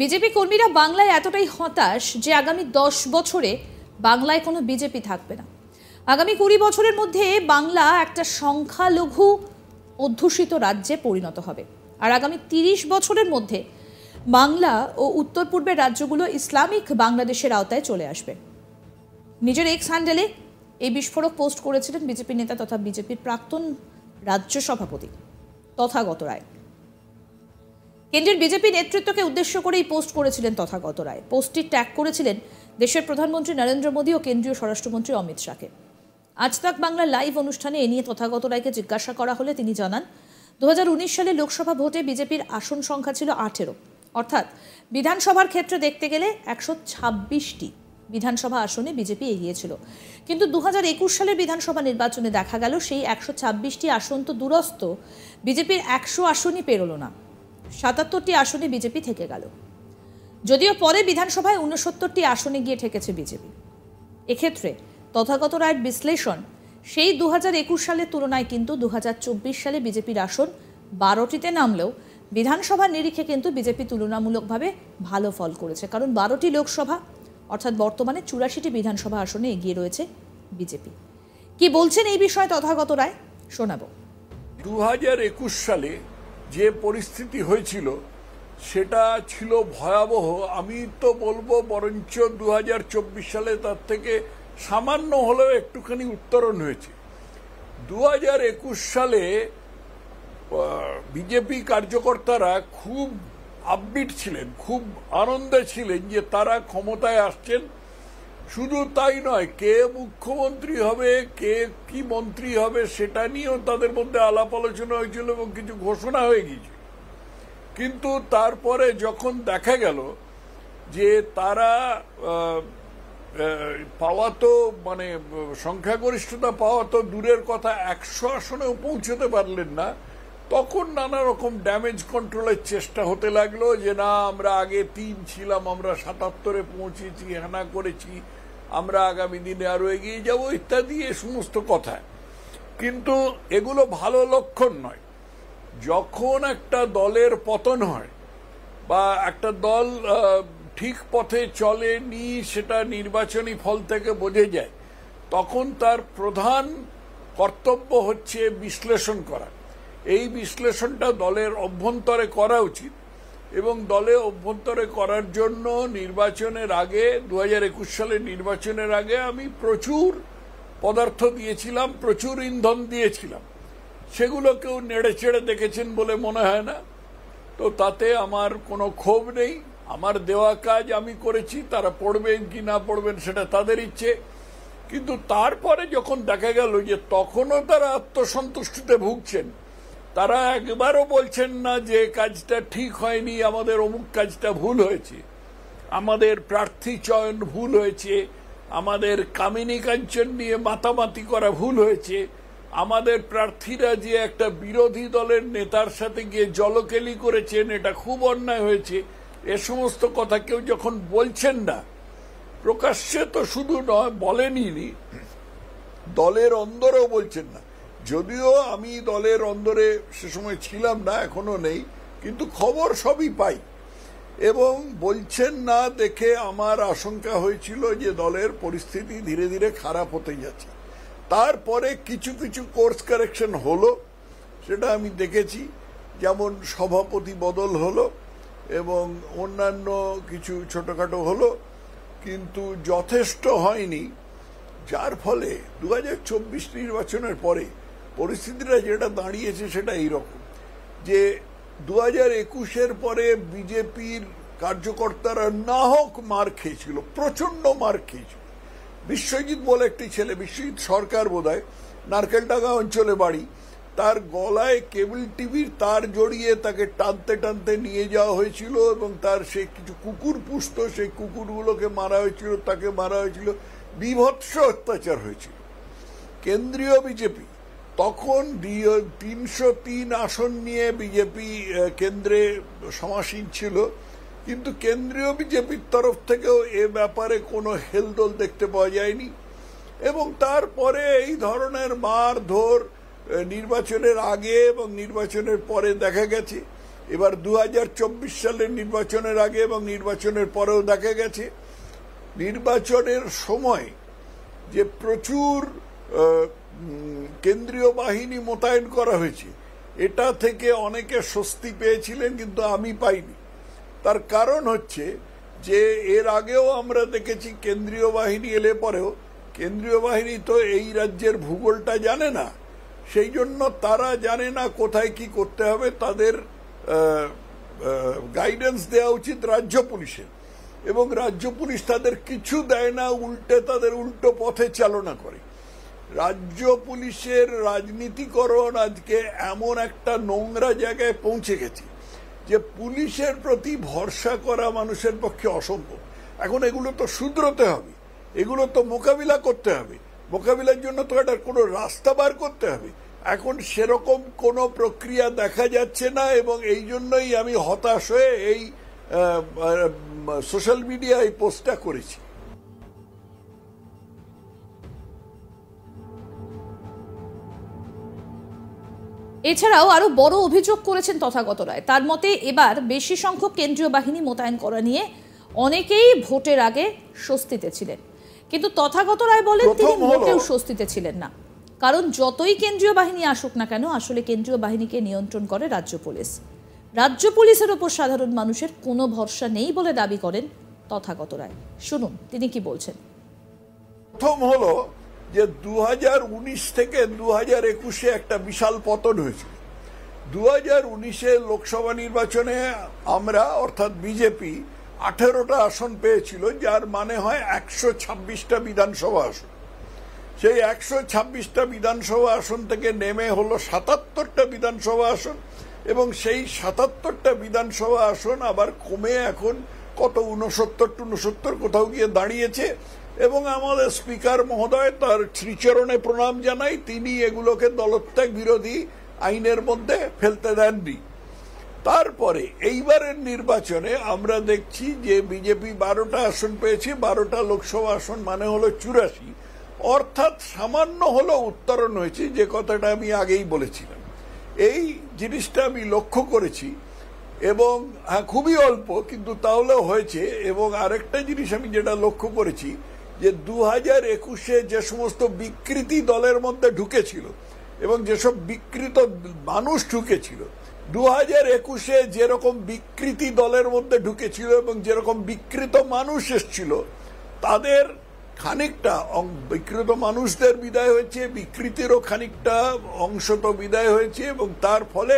BJP কর্মীরা বাংলায় এতটাই হতাশ যে আগামী দশ বছরে বাংলায় কোনো বিজেপি থাকবে না আগামী কুড়ি বছরের মধ্যে বাংলা একটা সংখ্যালঘু অধ্যুষিত রাজ্যে পরিণত হবে আর আগামী তিরিশ বছরের মধ্যে বাংলা ও উত্তর পূর্বের রাজ্যগুলো ইসলামিক বাংলাদেশের আওতায় চলে আসবে নিজের এক্স হ্যান্ডেলে এই বিস্ফোরক পোস্ট করেছিলেন বিজেপি নেতা তথা বিজেপির প্রাক্তন রাজ্য সভাপতি তথাগত রায় কেন্দ্রের বিজেপি নেতৃত্বকে উদ্দেশ্য করেই পোস্ট করেছিলেন তথাগত রায় পোস্টটি ট্যাগ করেছিলেন দেশের প্রধানমন্ত্রী নরেন্দ্র মোদী ও কেন্দ্রীয় স্বরাষ্ট্রমন্ত্রী অমিত শাহকে আজ তাক বাংলা লাইভ অনুষ্ঠানে এ নিয়ে তথাগত রায়কে জিজ্ঞাসা করা হলে তিনি জানান দু সালে লোকসভা ভোটে বিজেপির আসন সংখ্যা ছিল আঠেরো অর্থাৎ বিধানসভার ক্ষেত্রে দেখতে গেলে একশো ছাব্বিশটি বিধানসভা আসনে বিজেপি এগিয়েছিল কিন্তু দু হাজার একুশ সালের বিধানসভা নির্বাচনে দেখা গেল সেই একশো ছাব্বিশটি আসন তো দূরস্থ বিজেপির একশো আসনই পেরোলো না সাতাত্তরটি আসনে বিজেপি থেকে গেল যদিও পরে বিধানসভায় উনসত্তরটি আসনে গিয়ে ঠেকেছে বিজেপি এক্ষেত্রে তথাগত রায়ের বিশ্লেষণ সেই দু হাজার একুশ সালের তুলনায় কিন্তু দু সালে বিজেপির আসন বারোটিতে নামলেও বিধানসভার নিরিখে কিন্তু বিজেপি তুলনামূলকভাবে ভালো ফল করেছে কারণ বারোটি লোকসভা অর্থাৎ বর্তমানে চুরাশিটি বিধানসভা আসনে এগিয়ে রয়েছে বিজেপি কি বলছেন এই বিষয়ে তথাগত রায় শোনাব দু সালে যে পরিস্থিতি হয়েছিল সেটা ছিল ভয়াবহ আমি তো বলবো বরঞ্চ দু সালে তার থেকে সামান্য হলেও একটুখানি উত্তরণ হয়েছে দু সালে বিজেপি কার্যকর্তারা খুব আপবিট ছিলেন খুব আনন্দে ছিলেন যে তারা ক্ষমতায় আসছেন শুধু তাই নয় কে মুখ্যমন্ত্রী হবে কে কি মন্ত্রী হবে সেটা নিয়েও তাদের মধ্যে আলাপ আলোচনা হয়েছিল এবং কিছু ঘোষণা হয়ে গিয়েছে কিন্তু তারপরে যখন দেখা গেল যে তারা পাওয়া তো মানে সংখ্যাগরিষ্ঠতা পাওয়া তো দূরের কথা একশো আসনেও পৌঁছতে পারলেন না তখন নানা রকম ড্যামেজ কন্ট্রোলের চেষ্টা হতে লাগলো যে না আমরা আগে তিন ছিলাম আমরা সাতাত্তরে পৌঁছেছি হেনা করেছি আমরা আগামী দিনে আরও এগিয়ে যাব ইত্যাদি এ সমস্ত কথা কিন্তু এগুলো ভালো লক্ষণ নয় যখন একটা দলের পতন হয় বা একটা দল ঠিক পথে চলে নি সেটা নির্বাচনী ফল থেকে বোঝে যায় তখন তার প্রধান কর্তব্য হচ্ছে বিশ্লেষণ করা এই বিশ্লেষণটা দলের অভ্যন্তরে করা উচিত এবং দলে অভ্যন্তরে করার জন্য নির্বাচনের আগে দু হাজার সালের নির্বাচনের আগে আমি প্রচুর পদার্থ দিয়েছিলাম প্রচুর ইন্ধন দিয়েছিলাম সেগুলো কেউ নেড়ে চেড়ে দেখেছেন বলে মনে হয় না তো তাতে আমার কোনো ক্ষোভ নেই আমার দেওয়া কাজ আমি করেছি তারা পড়বেন কি না পড়বেন সেটা তাদের ইচ্ছে কিন্তু তারপরে যখন দেখা গেল যে তখনও তারা আত্মসন্তুষ্টিতে ভুগছেন তারা একবারও বলছেন না যে কাজটা ঠিক হয়নি আমাদের অমুক কাজটা ভুল হয়েছে আমাদের প্রার্থী চয়ন ভুল হয়েছে আমাদের কামিনী কাঞ্চন নিয়ে মাতামাতি করা ভুল হয়েছে আমাদের প্রার্থীরা যে একটা বিরোধী দলের নেতার সাথে গিয়ে জলকেলি করেছেন এটা খুব অন্যায় হয়েছে এ সমস্ত কথা কেউ যখন বলছেন না প্রকাশ্যে তো শুধু নয় বলেনি দলের অন্দরও বলছেন না যদিও আমি দলের অন্দরে সে সময় ছিলাম না এখনও নেই কিন্তু খবর সবই পাই এবং বলছেন না দেখে আমার আশঙ্কা হয়েছিল যে দলের পরিস্থিতি ধীরে ধীরে খারাপ হতে যাচ্ছে তারপরে কিছু কিছু কোর্স কারেকশন হলো সেটা আমি দেখেছি যেমন সভাপতি বদল হলো এবং অন্যান্য কিছু ছোটোখাটো হলো কিন্তু যথেষ্ট হয়নি যার ফলে দু নির্বাচনের পরে পরিস্থিতিটা যেটা দাঁড়িয়েছে সেটা এইরকম যে দু হাজার একুশের পরে বিজেপির কার্যকর্তারা নাহক মার খেয়েছিল প্রচণ্ড মার খেয়েছিল বিশ্বজিৎ বলে একটি ছেলে বিশ্বজিৎ সরকার বোধহয় নারকেলডাঙ্গা অঞ্চলে বাড়ি তার গলায় কেবল টিভির তার জড়িয়ে তাকে টানতে টানতে নিয়ে যাওয়া হয়েছিল এবং তার সে কিছু কুকুর পুষত সেই কুকুরগুলোকে মারা হয়েছিল তাকে মারা হয়েছিল বিভৎস অত্যাচার হয়েছিল কেন্দ্রীয় বিজেপি তখন তিনশো তিন আসন নিয়ে বিজেপি কেন্দ্রে সমাসীন ছিল কিন্তু কেন্দ্রীয় বিজেপির তরফ থেকেও এ ব্যাপারে কোনো হেলদোল দেখতে পাওয়া যায়নি এবং তারপরে এই ধরনের ধর নির্বাচনের আগে এবং নির্বাচনের পরে দেখা গেছে এবার দু সালের নির্বাচনের আগে এবং নির্বাচনের পরেও দেখা গেছে নির্বাচনের সময় যে প্রচুর কেন্দ্রীয় বাহিনী মোতায়েন করা হয়েছে এটা থেকে অনেকে স্বস্তি পেয়েছিলেন কিন্তু আমি পাইনি তার কারণ হচ্ছে যে এর আগেও আমরা দেখেছি কেন্দ্রীয় বাহিনী এলে পরেও কেন্দ্রীয় বাহিনী তো এই রাজ্যের ভূগোলটা জানে না সেই জন্য তারা জানে না কোথায় কি করতে হবে তাদের গাইডেন্স দেওয়া উচিত রাজ্য পুলিশের এবং রাজ্য পুলিশ তাদের কিছু দেয় না উল্টে তাদের উল্টো পথে চালনা করে রাজ্য পুলিশের রাজনীতিকরণ আজকে এমন একটা নোংরা জায়গায় পৌঁছে গেছে যে পুলিশের প্রতি ভরসা করা মানুষের পক্ষে অসম্ভব এখন এগুলো তো শুধরোতে হবে এগুলো তো মোকাবিলা করতে হবে মোকাবিলার জন্য তো এটার কোনো রাস্তা বার করতে হবে এখন সেরকম কোনো প্রক্রিয়া দেখা যাচ্ছে না এবং এই জন্যই আমি হতাশ হয়ে এই সোশ্যাল মিডিয়ায় পোস্টটা করেছি এছাড়াও আরও বড় অভিযোগ করেছেন তথাগত রায় তার মতে এবার বেশি সংখ্যক কেন্দ্রীয় বাহিনী মোতায়েন করা নিয়ে অনেকেই ভোটের আগে স্বস্তিতে ছিলেন কিন্তু তথাগত রায় বলেন তিনি মোটেও স্বস্তিতে ছিলেন না কারণ যতই কেন্দ্রীয় বাহিনী আসুক না কেন আসলে কেন্দ্রীয় বাহিনীকে নিয়ন্ত্রণ করে রাজ্য পুলিশ রাজ্য পুলিশের ওপর সাধারণ মানুষের কোনো ভরসা নেই বলে দাবি করেন তথাগত রায় শুনুন তিনি কি বলছেন প্রথম হলো যে দু থেকে দু হাজার একুশে একটা বিশাল পতন হয়েছিল দু হাজার উনিশে লোকসভা নির্বাচনে আমরা অর্থাৎ বিজেপি আঠেরোটা আসন পেয়েছিল যার মানে হয় একশো ছাব্বিশটা বিধানসভা আসন সেই একশো ছাব্বিশটা বিধানসভা আসন থেকে নেমে হলো সাতাত্তরটা বিধানসভা আসন এবং সেই সাতাত্তরটা বিধানসভা আসন আবার কমে এখন কত উনসত্তর উনসত্তর কোথাও গিয়ে দাঁড়িয়েছে এবং আমাদের স্পিকার মহোদয় তার শ্রীচরণে প্রণাম জানাই তিনি এগুলোকে দলত্যাগ বিরোধী আইনের মধ্যে ফেলতে দেননি তারপরে এইবারের নির্বাচনে আমরা দেখছি যে বিজেপি বারোটা আসন পেয়েছে বারোটা লোকসভা আসন মানে হলো চুরাশি অর্থাৎ সামান্য হলো উত্তরণ হয়েছে যে কথাটা আমি আগেই বলেছিলাম এই জিনিসটা আমি লক্ষ্য করেছি এবং হ্যাঁ খুবই অল্প কিন্তু তাহলেও হয়েছে এবং আরেকটা জিনিস আমি যেটা লক্ষ্য করেছি যে দু হাজার একুশে যে সমস্ত বিকৃতি দলের মধ্যে ঢুকেছিল এবং যেসব বিকৃত মানুষ ঢুকেছিল দু হাজার একুশে যেরকম বিকৃতি দলের মধ্যে ঢুকেছিল এবং যেরকম বিকৃত মানুষ এসছিল তাদের খানিকটা বিকৃত মানুষদের বিদায় হয়েছে বিকৃতিরও খানিকটা অংশ তো বিদায় হয়েছে এবং তার ফলে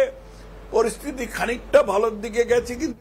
পরিস্থিতি খানিকটা ভালোর দিকে গেছে কিন্তু